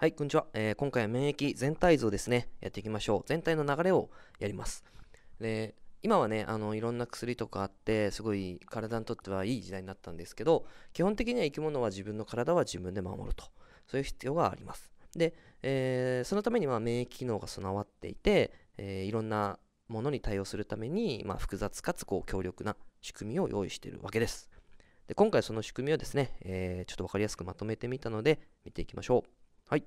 はい、こんにちは。えー、今回は免疫全体像ですね、やっていきましょう。全体の流れをやります。で、今はね、あの、いろんな薬とかあって、すごい体にとってはいい時代になったんですけど、基本的には生き物は自分の体は自分で守ると。そういう必要があります。で、えー、そのためには免疫機能が備わっていて、えー、いろんなものに対応するために、まあ、複雑かつこう強力な仕組みを用意しているわけです。で今回その仕組みをですね、えー、ちょっとわかりやすくまとめてみたので見ていきましょう。はい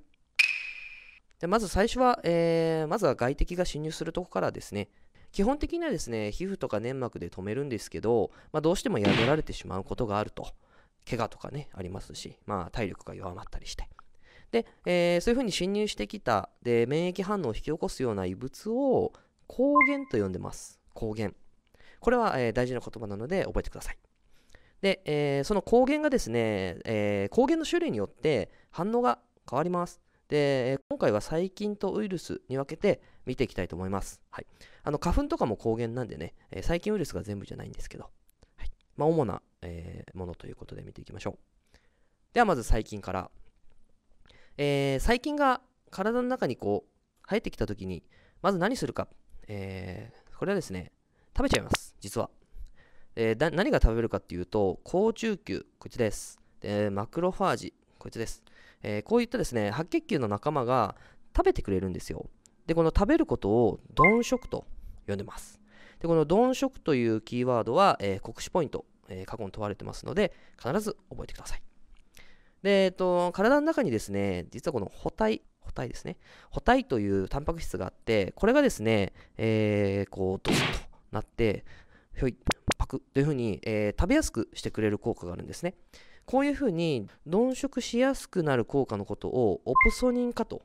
でまず最初は、えー、まずは外敵が侵入するとこからですね基本的にはですね皮膚とか粘膜で止めるんですけど、まあ、どうしても破られてしまうことがあると怪我とかねありますし、まあ、体力が弱まったりしてで、えー、そういうふうに侵入してきたで免疫反応を引き起こすような異物を抗原と呼んでます抗原これは、えー、大事な言葉なので覚えてくださいで、えー、その抗原がですね、え抗原の種類によって反応が変わります。で、今回は細菌とウイルスに分けて見ていきたいと思います。はい、あの花粉とかも抗原なんでね、え細菌ウイルスが全部じゃないんですけど、はいまあ、主な、えー、ものということで見ていきましょう。ではまず細菌から。えー、細菌が体の中にこう入ってきた時に、まず何するか。えー、これはですね、食べちゃいます、実は。えー、何が食べるかっていうと、好中球、こちです。でマクロファージこいつです。えー、こういったですね、白血球の仲間が食べてくれるんですよ。で、この食べることを鈍食と呼んでます。で、この鈍食というキーワードは、えー、国史ポイント、えー、過去に問われてますので、必ず覚えてください。で、えっと、体の中にですね、実はこの補体、補体ですね。補体というタンパク質があって、これがですね、えー、こう、ドスとなって、ひょい、パクというふうに、えー、食べやすくしてくれる効果があるんですね。こういうふうに鈍色しやすくなる効果のことをオプソニン化と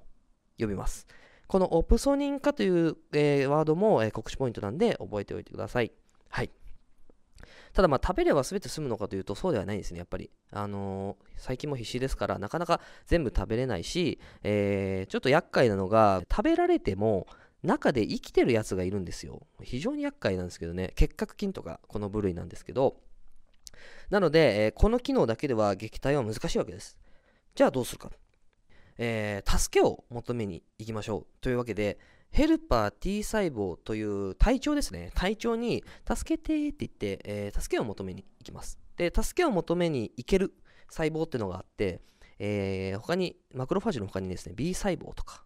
呼びます。このオプソニン化という、えー、ワードも、えー、国ポイントなんで覚えておいてください。はい。ただまあ食べれば全て済むのかというとそうではないですね、やっぱり。あのー、最近も必死ですから、なかなか全部食べれないし、えー、ちょっと厄介なのが、食べられても中で生きてるやつがいるんですよ。非常に厄介なんですけどね、結核菌とかこの部類なんですけど、なので、えー、この機能だけでは撃退は難しいわけです。じゃあどうするか。えー、助けを求めに行きましょう。というわけで、ヘルパー T 細胞という体調ですね。体調に、助けてって言って、えー、助けを求めに行きます。で、助けを求めに行ける細胞っていうのがあって、えー、他に、マクロファージの他にですね、B 細胞とか、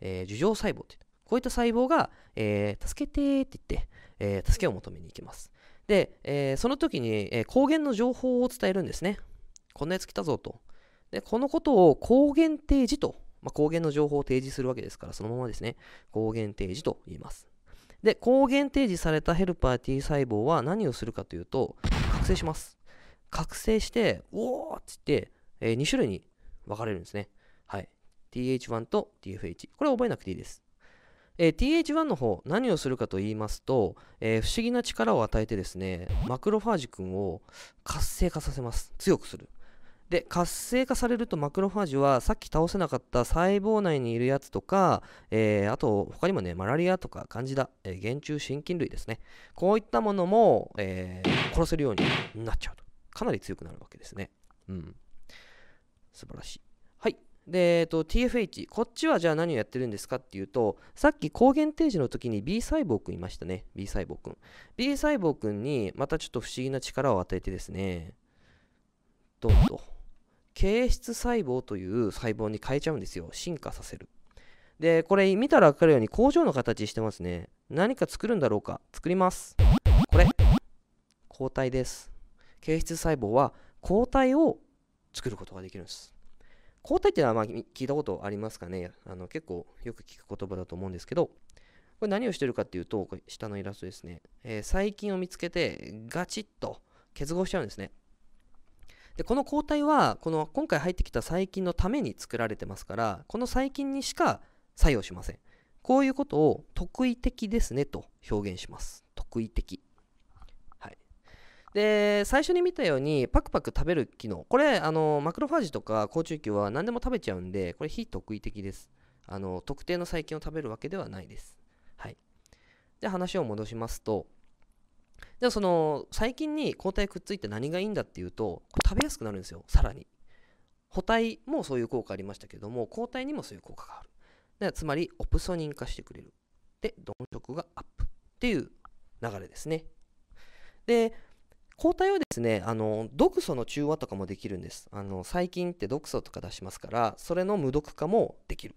えー、樹状細胞っていう、こういった細胞が、えー、助けてって言って、えー、助けを求めに行きます。で、えー、その時に、えー、抗原の情報を伝えるんですね。こんなやつ来たぞと。で、このことを抗原提示と、まあ、抗原の情報を提示するわけですから、そのままですね、抗原提示と言います。で、抗原提示されたヘルパー T 細胞は何をするかというと、覚醒します。覚醒して、おーっつって、えー、2種類に分かれるんですね。はい。TH1 と TFH。これは覚えなくていいです。えー、TH1 の方何をするかと言いますと、えー、不思議な力を与えてですねマクロファージ君を活性化させます強くするで活性化されるとマクロファージはさっき倒せなかった細胞内にいるやつとか、えー、あと他にもねマラリアとかカンジダ、えー、原虫真菌類ですねこういったものも、えー、殺せるようになっちゃうとかなり強くなるわけですねうん素晴らしいで、えっと、TFH、こっちはじゃあ何をやってるんですかっていうと、さっき抗原提示の時に B 細胞くんいましたね。B 細胞くん。B 細胞くんにまたちょっと不思議な力を与えてですね、どんと、形質細胞という細胞に変えちゃうんですよ。進化させる。で、これ見たらわかるように工場の形してますね。何か作るんだろうか。作ります。これ。抗体です。形質細胞は抗体を作ることができるんです。抗体っていうのはまあ聞いたことありますかねあの結構よく聞く言葉だと思うんですけど、これ何をしてるかっていうと、下のイラストですね、えー、細菌を見つけてガチッと結合しちゃうんですね。でこの抗体はこの今回入ってきた細菌のために作られてますからこの細菌にしか作用しませんこういうことを特異的ですねと表現します特異的で最初に見たようにパクパク食べる機能これあのマクロファージとか好中球は何でも食べちゃうんでこれ非特異的ですあの特定の細菌を食べるわけではないですはいで話を戻しますとじゃあその細菌に抗体くっついて何がいいんだっていうと食べやすくなるんですよさらに補体もそういう効果ありましたけども抗体にもそういう効果があるでつまりオプソニン化してくれるで鈍色がアップっていう流れですねで抗体はですねあの毒素の中和とかもできるんですあの細菌って毒素とか出しますからそれの無毒化もできる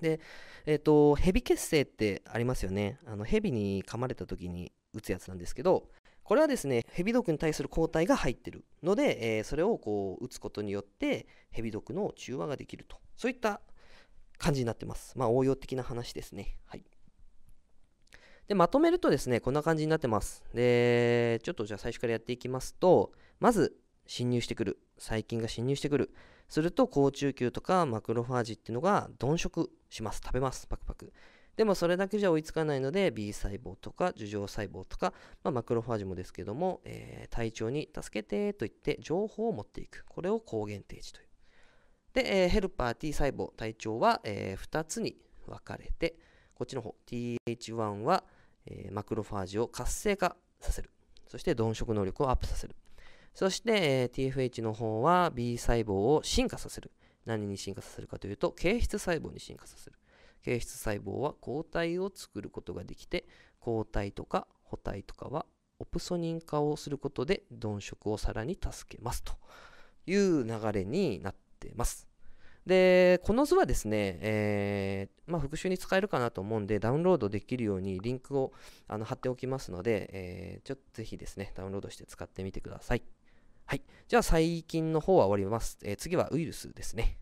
でえっ、ー、とヘビ血清ってありますよねあのヘビに噛まれた時に打つやつなんですけどこれはですねヘビ毒に対する抗体が入ってるので、えー、それをこう打つことによってヘビ毒の中和ができるとそういった感じになってますまあ応用的な話ですねはいで、まとめるとですね、こんな感じになってます。で、ちょっとじゃあ最初からやっていきますと、まず、侵入してくる。細菌が侵入してくる。すると、好中球とかマクロファージっていうのが、鈍食します。食べます。パクパク。でもそれだけじゃ追いつかないので B 細胞とか樹状細胞とか、まあ、マクロファージもですけども、えー、体調に助けてと言って情報を持っていくこれを抗原定置というで、えー、ヘルパー T 細胞体調は、えー、2つに分かれてこっちの方 TH1 は、えー、マクロファージを活性化させる。そして鈍色能力をアップさせる。そして、えー、TFH の方は B 細胞を進化させる。何に進化させるかというと、形質細胞に進化させる。形質細胞は抗体を作ることができて、抗体とか補体とかはオプソニン化をすることで鈍色をさらに助けますという流れになってます。で、この図はですね、えー、まあ、復習に使えるかなと思うんで、ダウンロードできるようにリンクをあの貼っておきますので、えー、ちょっとぜひですね、ダウンロードして使ってみてください。はい。じゃあ、細菌の方は終わります。えー、次はウイルスですね。